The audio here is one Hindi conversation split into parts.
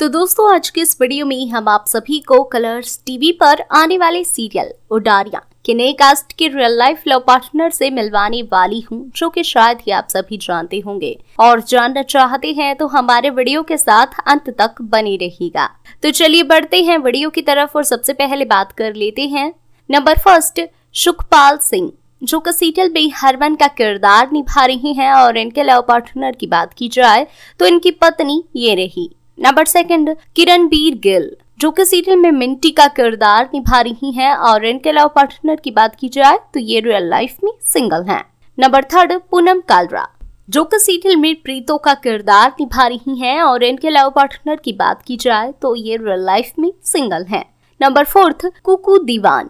तो दोस्तों आज के इस वीडियो में हम आप सभी को कलर्स टीवी पर आने वाले सीरियल उडारिया के नए कास्ट के रियल लाइफ लव पार्टनर से मिलवाने वाली हूँ जो कि शायद ही आप सभी जानते होंगे और जानना चाहते हैं तो हमारे वीडियो के साथ अंत तक बने रहेगा तो चलिए बढ़ते हैं वीडियो की तरफ और सबसे पहले बात कर लेते हैं नंबर फर्स्ट सुखपाल सिंह जो कि सीरियल में हरमन का किरदार निभा रही हैं और इनके लव पार्टनर की बात की जाए तो इनकी पत्नी ये रही नंबर सेकंड किरणबीर गिल जो कि सीरियल में मिंटी का किरदार निभा रही हैं और इनके अलावा पार्टनर की बात की जाए तो ये रियल लाइफ में सिंगल हैं। नंबर थर्ड पूनम कालरा जो कि सीरियल में प्रीतो का किरदार निभा रही हैं और इनके अलावा पार्टनर की बात की जाए तो ये रियल लाइफ में सिंगल हैं। नंबर फोर्थ कुकू दीवान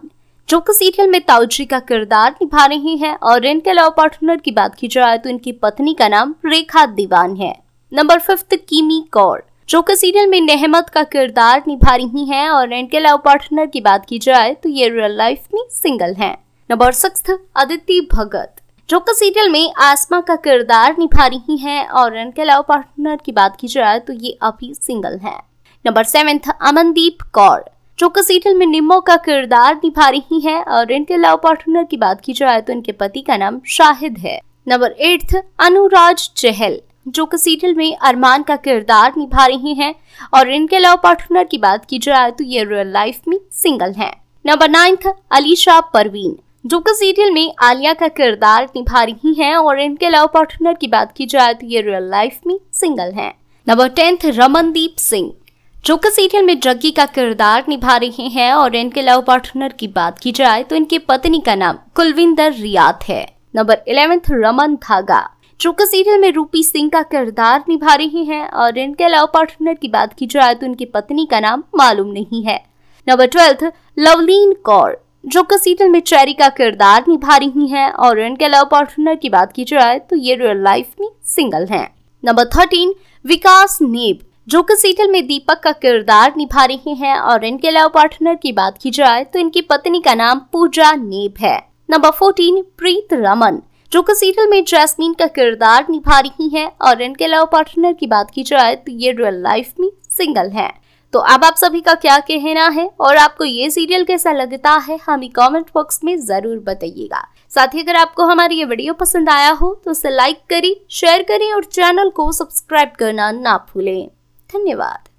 जो कि सीरियल में ताउजी का किरदार निभा रही हैं और इनके अलावा पार्टनर की बात की जाए तो इनकी पत्नी का नाम रेखा दीवान है नंबर फिफ्थ कीमी कौर जो कि सीरियल में नहमत का किरदार निभा रही हैं और इनके लव पार्टनर की बात की जाए तो ये रियल लाइफ में सिंगल हैं नंबर सिक्स अदिति भगत जो कि सीरियल में आसमा का किरदार निभा रही हैं और इनके लव पार्टनर की बात की जाए तो ये अभी सिंगल हैं नंबर सेवेंथ अमनदीप कौर जो कि सीरियल में निमो का किरदार निभा रही हैं और इनके लव पार्टनर की बात की जाए तो इनके पति का नाम शाहिद है नंबर एट्थ अनुराज चहल जो कि सीरियल में अरमान का किरदार निभा रही हैं और इनके लव पार्टनर की बात की जाए तो ये रियल लाइफ में सिंगल हैं। नंबर नाइन्थ अलीशा परवीन जो कि सीरियल में आलिया का किरदार निभा रही हैं और इनके लव पार्टनर की बात की जाए तो ये रियल लाइफ में सिंगल हैं। नंबर टेंथ रमनदीप सिंह जो कि सीरियल में जग्गी का किरदार निभा रहे हैं और इनके लव पार्टनर की बात की जाए तो इनकी पत्नी का नाम कुलविंदर रियात है नंबर इलेवेंथ रमन धागा जो कि सीरियल में रूपी सिंह का किरदार निभा रही हैं और इनके अलावा पार्टनर की बात की जाए तो इनकी पत्नी का नाम मालूम नहीं है नंबर ट्वेल्थ लवलीन कौर जो कि सीरियल में चैरी का किरदार निभा रही हैं और इनके अलावा पार्टनर की बात की जाए तो ये रियल लाइफ में सिंगल हैं नंबर थर्टीन विकास नेब जो कि सीरियल में दीपक का किरदार निभा रहे हैं और इनके अलावा पार्टनर की बात की जाए तो इनकी पत्नी का नाम पूजा नेब है नंबर फोर्टीन प्रीत रमन जो कि सीरियल में जैस्मीन का किरदार निभा रही हैं और इनके लव पार्टनर की बात की जाए तो ये रियल लाइफ में सिंगल हैं तो अब आप सभी का क्या कहना है और आपको ये सीरियल कैसा लगता है हमें कमेंट बॉक्स में जरूर बताइएगा साथ ही अगर आपको हमारी ये वीडियो पसंद आया हो तो उसे लाइक करें शेयर करें और चैनल को सब्सक्राइब करना ना भूलें धन्यवाद